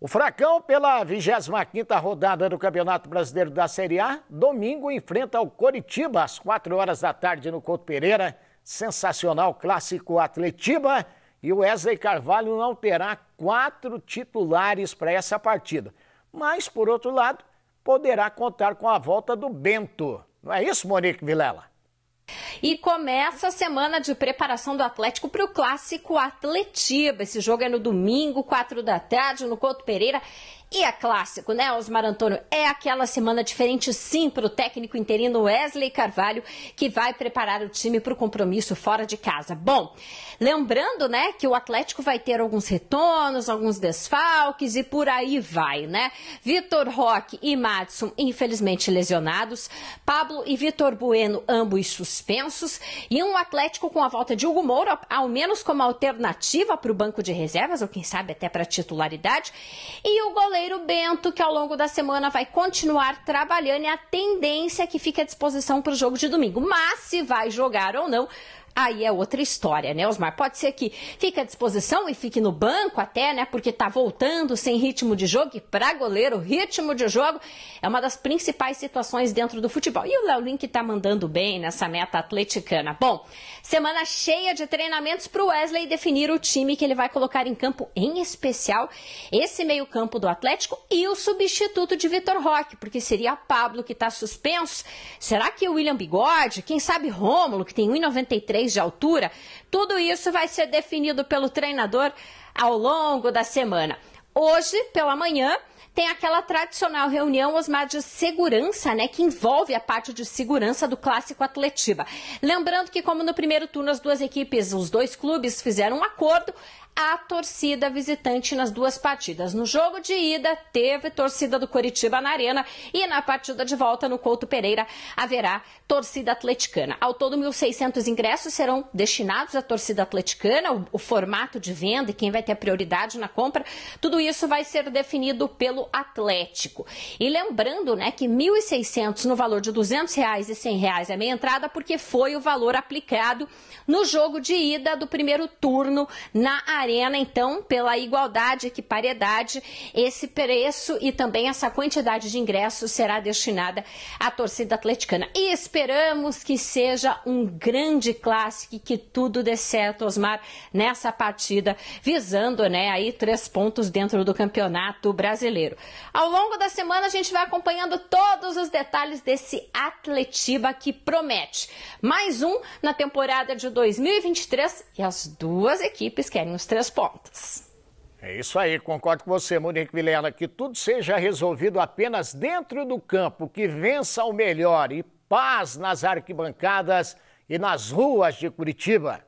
O Fracão, pela 25 rodada do Campeonato Brasileiro da Série A, domingo enfrenta o Coritiba às 4 horas da tarde no Couto Pereira. Sensacional clássico Atletiba. E o Wesley Carvalho não terá quatro titulares para essa partida. Mas, por outro lado, poderá contar com a volta do Bento. Não é isso, Monique Vilela? E começa a semana de preparação do Atlético para o clássico Atletiba. Esse jogo é no domingo, quatro da tarde, no Couto Pereira. E é clássico, né, Osmar Antônio? É aquela semana diferente, sim, para o técnico interino Wesley Carvalho, que vai preparar o time para o compromisso fora de casa. Bom, lembrando, né, que o Atlético vai ter alguns retornos, alguns desfalques e por aí vai, né? Vitor Roque e Madison, infelizmente, lesionados. Pablo e Vitor Bueno, ambos suspensos. E um Atlético com a volta de Hugo Moura, ao menos como alternativa para o banco de reservas, ou quem sabe até para titularidade. E o goleiro goleiro Bento, que ao longo da semana vai continuar trabalhando e a tendência é que fique à disposição para o jogo de domingo. Mas se vai jogar ou não, aí é outra história, né, Osmar? Pode ser que fique à disposição e fique no banco até, né? Porque tá voltando sem ritmo de jogo e para goleiro, ritmo de jogo é uma das principais situações dentro do futebol. E o Léo Link tá mandando bem nessa meta atleticana. Bom, semana cheia de treinamentos para o Wesley definir o time que ele vai colocar em campo, em especial esse meio-campo do Atlético e o substituto de Vitor Roque, porque seria Pablo que tá suspenso. Será que o William Bigode, quem sabe Rômulo, que tem 1,93 de altura, tudo isso vai ser definido pelo treinador ao longo da semana. Hoje, pela manhã, tem aquela tradicional reunião, Osmar, de segurança, né, que envolve a parte de segurança do Clássico Atletiba. Lembrando que, como no primeiro turno, as duas equipes, os dois clubes fizeram um acordo, a torcida visitante nas duas partidas. No jogo de ida, teve torcida do Coritiba na Arena e na partida de volta no Couto Pereira haverá torcida atleticana. Ao todo, 1.600 ingressos serão destinados à torcida atleticana, o, o, formato de venda e quem vai ter prioridade na compra. Tudo isso vai ser definido pelo pelo Atlético. E lembrando, né, que 1.600 no valor de 200 reais e 100 reais é meia entrada, porque foi o valor aplicado no jogo de ida do primeiro turno na Arena. Então, pela igualdade e paridade, esse preço e também essa quantidade de ingressos será destinada à torcida atleticana. E esperamos que seja um grande clássico e que tudo dê certo, Osmar, nessa partida, visando, né, aí três pontos dentro do campeonato brasileiro brasileiro. Ao longo da semana, a gente vai acompanhando todos os detalhes desse Atletiba que promete. Mais um na temporada de 2023 e as duas equipes querem os três pontos. É isso aí, concordo com você, Monique Vilela, que tudo seja resolvido apenas dentro do campo, que vença o melhor e paz nas arquibancadas e nas ruas de Curitiba.